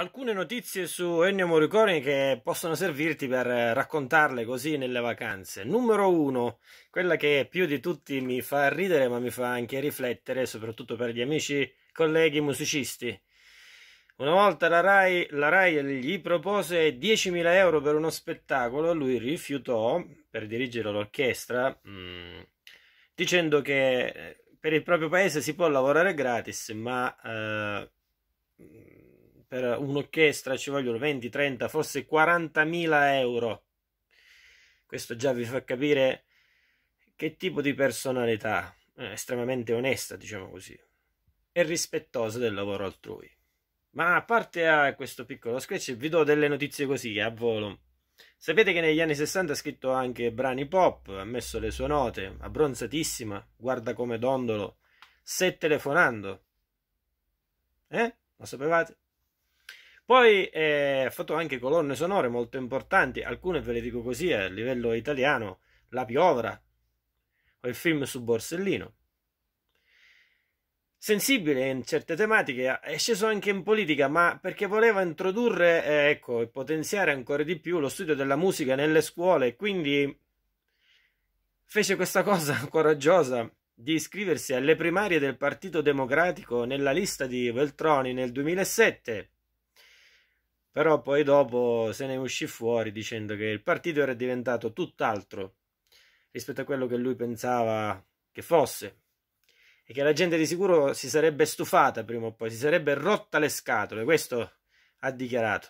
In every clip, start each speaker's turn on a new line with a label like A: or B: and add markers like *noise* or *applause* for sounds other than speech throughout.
A: Alcune notizie su Ennio Morricone che possono servirti per eh, raccontarle così nelle vacanze. Numero uno, quella che più di tutti mi fa ridere ma mi fa anche riflettere, soprattutto per gli amici, colleghi musicisti. Una volta la Rai, la Rai gli propose 10.000 euro per uno spettacolo, lui rifiutò per dirigere l'orchestra, mm, dicendo che eh, per il proprio paese si può lavorare gratis, ma... Eh, per un'orchestra ci vogliono 20, 30, forse 40.000 euro. Questo già vi fa capire che tipo di personalità, eh, estremamente onesta, diciamo così, e rispettosa del lavoro altrui. Ma a parte a ah, questo piccolo sketch, vi do delle notizie così a volo. Sapete che negli anni 60 ha scritto anche brani pop, ha messo le sue note, abbronzatissima, guarda come dondolo, se telefonando. Eh? Lo sapevate? Poi eh, ha fatto anche colonne sonore molto importanti, alcune ve le dico così a livello italiano, La Piovra o il film su Borsellino. Sensibile in certe tematiche, è sceso anche in politica, ma perché voleva introdurre eh, ecco, e potenziare ancora di più lo studio della musica nelle scuole, quindi fece questa cosa *laughs* coraggiosa di iscriversi alle primarie del Partito Democratico nella lista di Veltroni nel 2007 però poi dopo se ne uscì fuori dicendo che il partito era diventato tutt'altro rispetto a quello che lui pensava che fosse e che la gente di sicuro si sarebbe stufata prima o poi, si sarebbe rotta le scatole, questo ha dichiarato.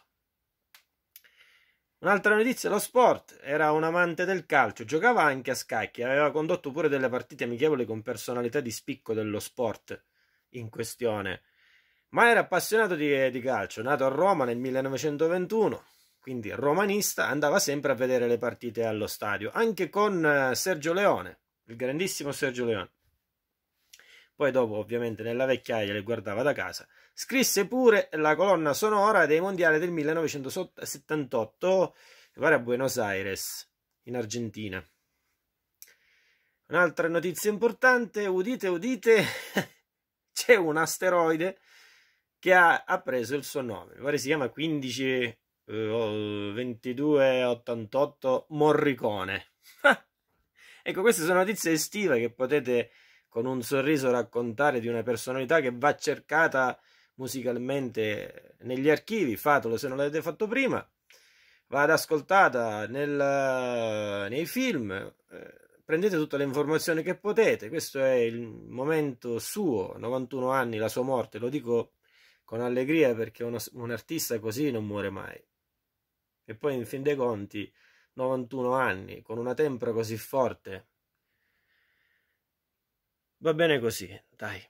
A: Un'altra notizia, lo sport, era un amante del calcio, giocava anche a scacchi, aveva condotto pure delle partite amichevoli con personalità di spicco dello sport in questione, ma era appassionato di, di, calcio, nato a Roma nel 1921, quindi romanista, andava sempre a vedere le partite allo stadio, anche con eh, Sergio Leone, il grandissimo Sergio Leone. Poi dopo, ovviamente, nella vecchiaia le guardava da casa. Scrisse pure la colonna sonora dei mondiali del 1978, pare a Buenos Aires, in Argentina. Un'altra notizia importante, udite, udite, *laughs* c'è un asteroide che ha, ha preso il suo nome. Mi pare si chiama 15 eh, 22 Morricone. *laughs* ecco, queste sono notizie estive che potete con un sorriso raccontare di una personalità che va cercata musicalmente negli archivi, fatelo se non l'avete fatto prima, Va ad ascoltata nel, nei film, eh, prendete tutte le informazioni che potete, questo è il momento suo, 91 anni, la sua morte, lo dico con allegria perché uno, un artista così non muore mai. E poi in fin dei conti, 91 anni, con una tempra così forte. Va bene così, dai.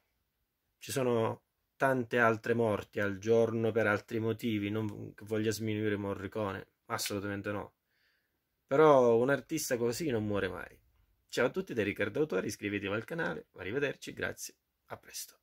A: Ci sono tante altre morti al giorno per altri motivi, non voglio sminuire Morricone, assolutamente no. Però un artista così non muore mai. Ciao a tutti da Riccardo Autori, iscrivetevi al canale, arrivederci, grazie, a presto.